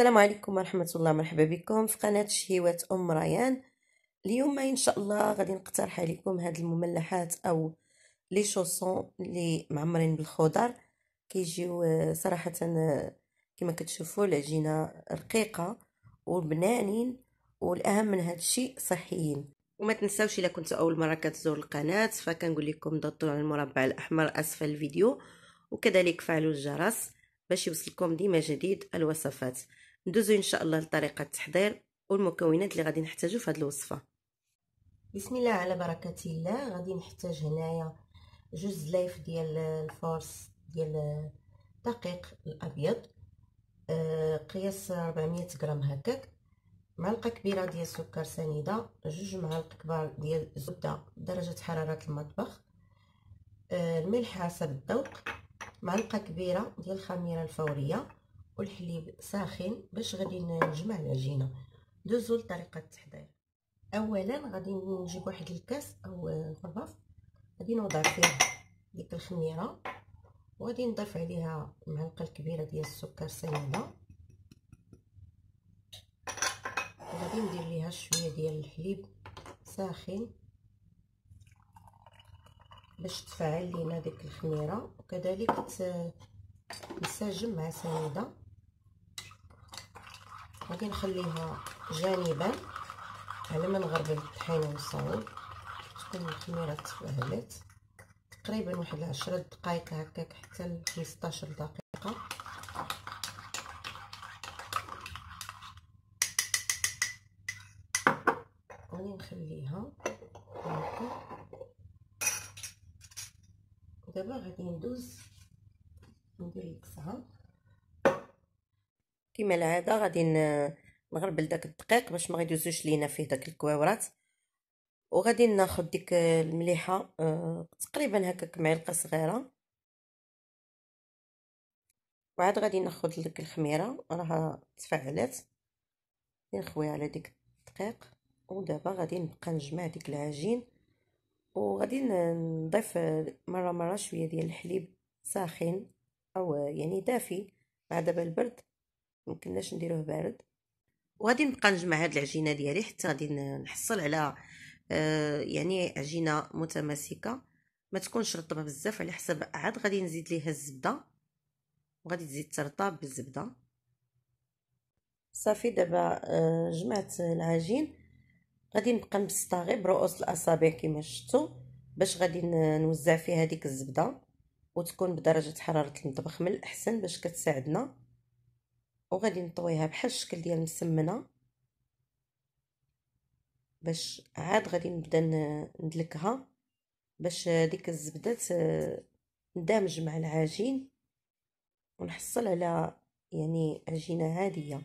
السلام عليكم ورحمة الله مرحبا بكم في قناة شهيوات أم ريان اليوم إن شاء الله غادي نقترح عليكم هاد المملحات أو لي شوسون لي معمرين بالخضر كيجيو آه، صراحة آه، كما كتشوفوا العجينة رقيقة وبنانين والأهم من هاد الشيء صحيين وما تنساوش الا كنت اول مره كتزور القناه فكنقول لكم ضغطوا على المربع الاحمر اسفل الفيديو وكذلك فعلوا الجرس باش يوصلكم ديما جديد الوصفات ندوزو ان شاء الله لطريقه التحضير والمكونات اللي غادي نحتاجو في هذه الوصفه بسم الله على بركه الله غادي نحتاج هنايا جوج زلايف ديال الفورس ديال الدقيق الابيض آه، قياس 400 غرام هكاك معلقه كبيره ديال سكر سنيده جوج معالق كبار ديال زبده درجه حراره المطبخ آه، الملح حسب الذوق معلقه كبيره ديال الخميره الفوريه والحليب ساخن باش غادي نجمع العجينه دوزو لطريقه التحضير اولا غادي نجيب واحد الكاس او القرباف غادي نوضع فيه ديك الخميره وغادي نضيف عليها معلقه كبيره ديال السكر سنيده وغادي ندير ليها شويه ديال الحليب ساخن باش تفعل لينا ديك الخميره وكذلك تنسجم مع سنيده غادي نخليها جانبا على ما نغربل الطحينه والصوب تكون الخميره تفهلت تقريبا واحد 10 دقائق هكاك حتى ل 15 دقيقه غادي نخليها هكا دابا غادي ندوز ندير الكسعه كما العاده غادي نغربل داك الدقيق باش ما غيدوزوش لينا فيه داك الكواورات وغادي ناخد ديك المليحه آه، تقريبا هكاك معلقه صغيره وعاد غادي ناخد ديك الخميره راها تفعلت نخويها على ديك الدقيق ودابا غادي نبقى نجمع ديك العجين وغادي نضيف مره مره شويه ديال الحليب ساخن او يعني دافي مع دابا البرد ممكناش نديروه بارد وغادي نبقى نجمع هاد العجينه ديالي حتى غادي نحصل على آه يعني عجينه متماسكه ما تكونش رطبه بزاف على حسب عاد غادي نزيد ليها الزبده وغادي تزيد ترطب بالزبده صافي دابا آه، جمعت العجين غادي نبقى نبسطها غير برؤوس الاصابع كما شفتوا باش غادي نوزع فيها هذيك الزبده وتكون بدرجه حراره المطبخ من الاحسن باش كتساعدنا وغادي نطويها بحال الشكل ديال المسمنه باش عاد غادي نبدا ندلكها باش ديك الزبده تندمج مع العجين ونحصل على يعني عجينه عاديه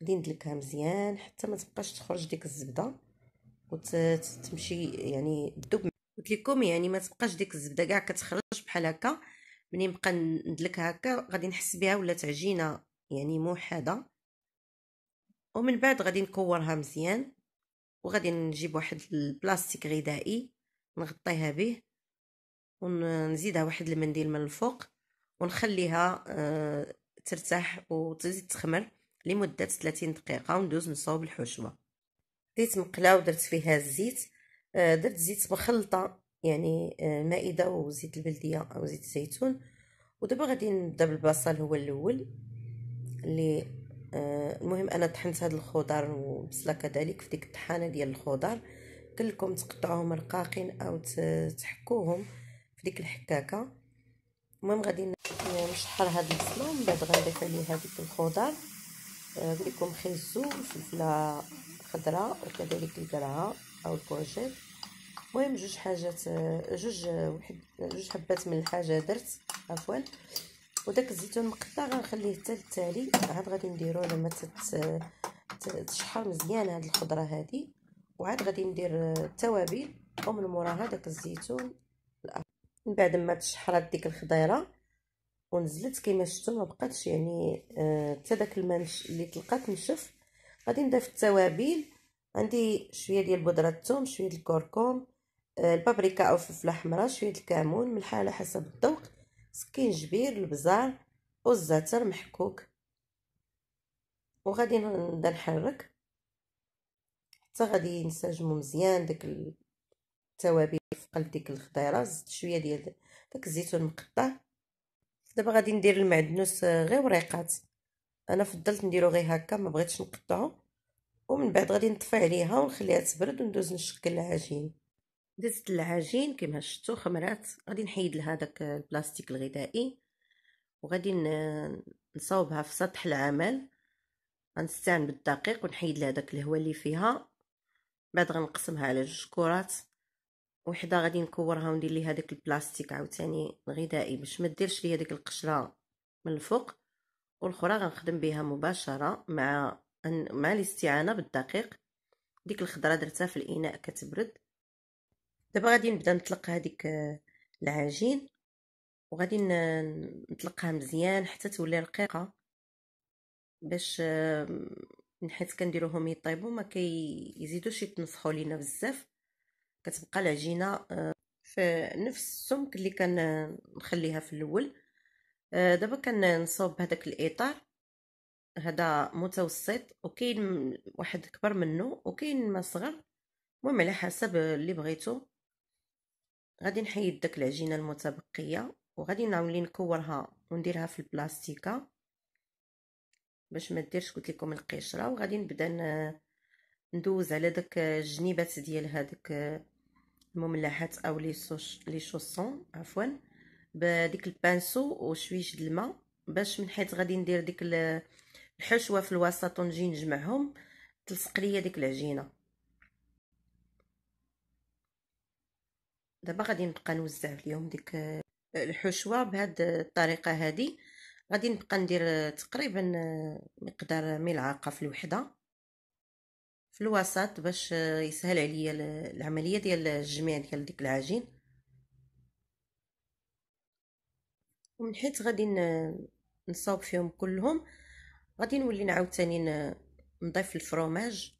غادي ندلكها مزيان حتى ما تبقاش تخرج ديك الزبده وتمشي يعني دوب قلت لكم يعني ما تبقاش ديك الزبده كاع كتخرج بحال هكا ملي نبقى ندلك هكا غادي نحس بها ولات عجينه يعني موحده ومن بعد غادي نكورها مزيان وغادي نجيب واحد البلاستيك غذائي نغطيها به ونزيدها واحد المنديل من الفوق ونخليها آه، ترتاح وتزيد تخمر لمده 30 دقيقه وندوز نصاوب الحشوه ديت مقله ودرت فيها الزيت آه درت زيت مخلطه يعني آه، مائده وزيت البلديه او زيت الزيتون ودابا غادي نبدا بالبصل هو الاول اللي آه المهم انا طحنت هاد الخضر وبصله كذلك في ديك الطحانه ديال الخضر كلكم تقطعوهم رقاقين او تحكوهم في ديك الحكاكه المهم غادي نشحر هاد البصله ومن بعد غنضيف عليه ديك الخضر قلت آه لكم خيزو وفلفله خضراء وكذلك القرعه او الكوجيت المهم جوج حاجات آه، جوج واحد جوج حبات من الحاجه درت عفوا وداك الزيتون مقطع غنخليه حتى للتالي عاد غادي نديرو لما تشحر مزيان هاد الخضره هادي وعاد غادي ندير التوابل ومن موراها داك الزيتون من بعد ما تشحرات ديك الخضيره ونزلت كما شفتوا ما بقاتش يعني آه، حتى آه داك الماء اللي طلقات نشف غادي نضيف التوابل عندي شويه ديال بودره الثوم شويه الكركم آه البابريكا او الفلفله الحمراء شويه الكمون ملح على حسب الذوق سكينجبير البزار والزعتر محكوك وغادي نبدا نحرك حتى غادي ينسجموا مزيان داك التوابل في قلب ديك الخضيره زدت شويه ديال داك الزيتون مقطع دابا غادي ندير المعدنوس آه، غير وريقات انا فضلت نديرو غير هكا ما بغيتش نقطعو ومن بعد غادي نطفي عليها ونخليها تبرد وندوز نشكل العجين دزت العجين كما شفتو خمرات غادي نحيد لها داك البلاستيك الغذائي وغادي نصاوبها في سطح العمل غنستعن بالدقيق ونحيد لها داك الهواء اللي فيها بعد غنقسمها على جوج كرات وحده غادي نكورها وندير ليها داك البلاستيك عاوتاني الغذائي باش ما ديرش ليا ديك القشره من الفوق والاخرى غنخدم بها مباشره مع مع الاستعانه بالدقيق ديك الخضره درتها في الاناء كتبرد دابا غادي نبدا نطلق هذيك آه، العجين وغادي نطلقها مزيان حتى تولي رقيقه باش آه، من حيت كنديروهم يطيبوا ما كيزيدوش يتنفخوا لينا بزاف كتبقى العجينه آه، في نفس السمك اللي كنخليها في الاول دابا كنصوب هذاك الاطار هذا متوسط وكاين واحد كبر منه وكاين ما صغر المهم على حسب اللي بغيتو غادي نحيد داك العجينه المتبقيه وغادي نعاونلي نكورها ونديرها في البلاستيكه باش ما ديرش قلت لكم القشره وغادي نبدا ندوز على داك الجنيبات ديال هذاك المملحات او لي سوش لي شوسون عفوا بديك البانسو وشويش د الماء باش من حيت غادي ندير ديك الحشوه في الوسط ونجي نجمعهم تلصق ليا ديك العجينه دابا غادي نبقى نوزع عليهم ديك آه، الحشوه بهاد الطريقه هذه غادي نبقى ندير آه، تقريبا آه، مقدار ملعقه في الوحده في الوسط باش يسهل عليا العمليه ديال الجميع ديال ديك العجين ومن حيت غادي نصاوب فيهم كلهم غادي نولي ثاني نضيف الفروماج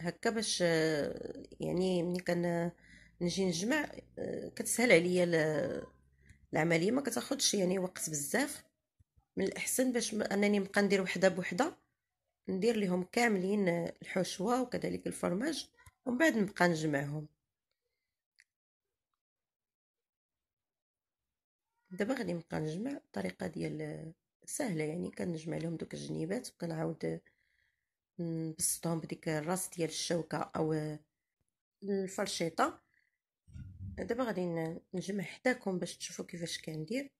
هكا باش يعني ملي كان نجي نجمع آه، كتسهل عليا العمليه ما كتاخذش يعني وقت بزاف من الاحسن باش انني نبقى ندير وحده بوحده ندير لهم كاملين الحشوه وكذلك الفرماج ومن بعد نبقى نجمعهم دابا غادي نبقى نجمع الطريقه ديال سهله يعني كنجمع لهم دوك الجنيبات وكنعاود نبسطهم بديك الراس ديال الشوكه او الفرشيطه دابا غادي نجمع حداكم باش تشوفوا كيفاش كندير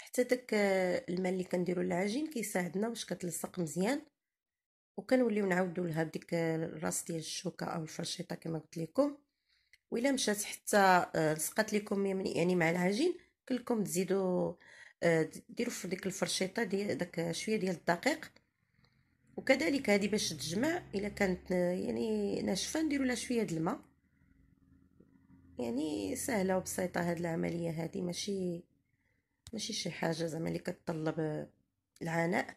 حتى داك آه، الماء اللي كنديروا للعجين كيساعدنا باش كتلصق مزيان وكنوليو نعاودوا لها بديك آه، الراس ديال الشوكه او الفرشيطه كما قلت لكم وإلا مشات حتى آه، لصقات لكم يعني مع العجين كلكم تزيدوا ديروا في ديك الفرشيطه ديال داك شويه ديال الدقيق وكذلك هذه باش تجمع الا كانت يعني ناشفه نديروا لها شويه د الماء يعني سهله وبسيطه هاد العمليه هادي ماشي ماشي شي حاجه زعما اللي كتطلب العناء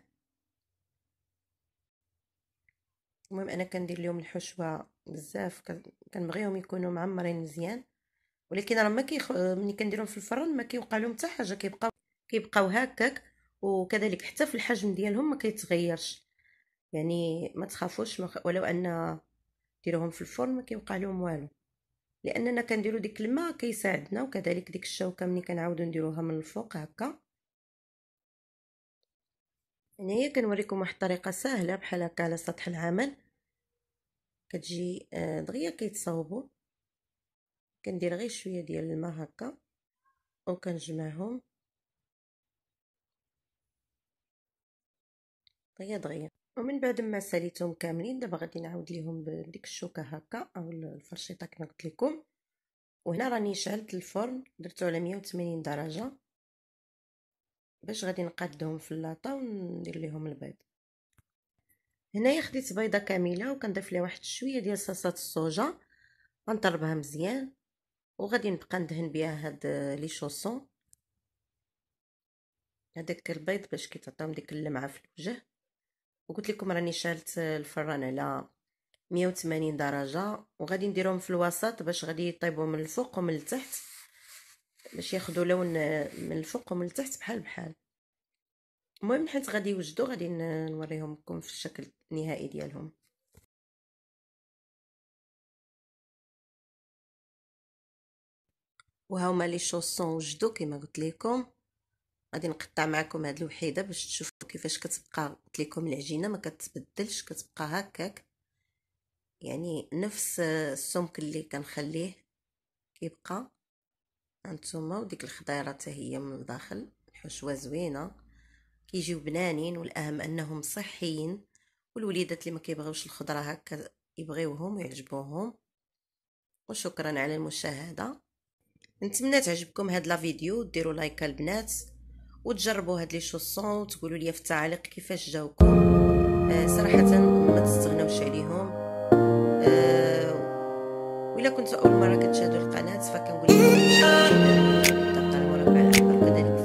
المهم انا كندير اليوم الحشوه بزاف كنبغيهم يكونوا معمرين مزيان ولكن راه ما كيخ... ملي كنديرهم في الفرن ما كيوقع لهم حتى حاجه كيبقاو كيبقاو هكاك وكذلك حتى في الحجم ديالهم ما كيتغيرش يعني ما تخافوش ولو ان ديروهم في الفرن ما كيوقع لهم والو لاننا كنديرو ديك الماء كيساعدنا وكذلك ديك الشوكه ملي كنعاودو نديروها من الفوق هكا هنايا كنوريكم واحد الطريقه سهله بحال هكا على سطح العمل كتجي آه، دغيا كيتصاوبوا كندير غير شويه ديال الماء هكا وكنجمعهم دغيا دغيا ومن بعد ما ساليتهم كاملين دابا غادي نعاود ليهم بديك الشوكه هكا او الفرشيطه كما قلت لكم وهنا راني شعلت الفرن درته على 180 درجه باش غادي نقادهم في اللاطه وندير ليهم البيض هنايا خديت بيضه كامله وكنضيف ليها واحد شويه ديال صلصه الصوجه غنطربها مزيان وغادي نبقى ندهن بها هاد لي شوسون هذاك البيض باش كيتعطيهم ديك اللمعه في الوجه وقلت لكم راني شالت الفران على 180 درجه وغادي نديرهم في الوسط باش غادي يطيبوا من الفوق ومن التحت باش ياخذوا لون من الفوق ومن التحت بحال بحال المهم حيت غادي يوجدوا غادي نوريهم لكم في الشكل النهائي ديالهم وهما لي شوسون وجدوا كما قلت لكم غادي نقطع معكم هاد الوحيده باش تشوفوا كيفاش كتبقى قلت لكم العجينه ما كتبدلش كتبقى هكاك يعني نفس السمك اللي كنخليه كيبقى هانتوما وديك الخضيره حتى هي من الداخل حشوه زوينه كيجيو بنانين والاهم انهم صحيين والوليدات اللي ما كيبغيوش الخضره هكا يبغيوهم ويعجبوهم وشكرا على المشاهده نتمنى تعجبكم هاد لا فيديو ديروا لايك البنات وتجربوا هاد لي شوسون وتقولوا لي في التعليق كيفاش جاوكم آه صراحه ما تستغناوش عليهم آه الا كنتو اول مره كتشاهدوا القناه فكنقول لكم تقدروا المربع الاحمر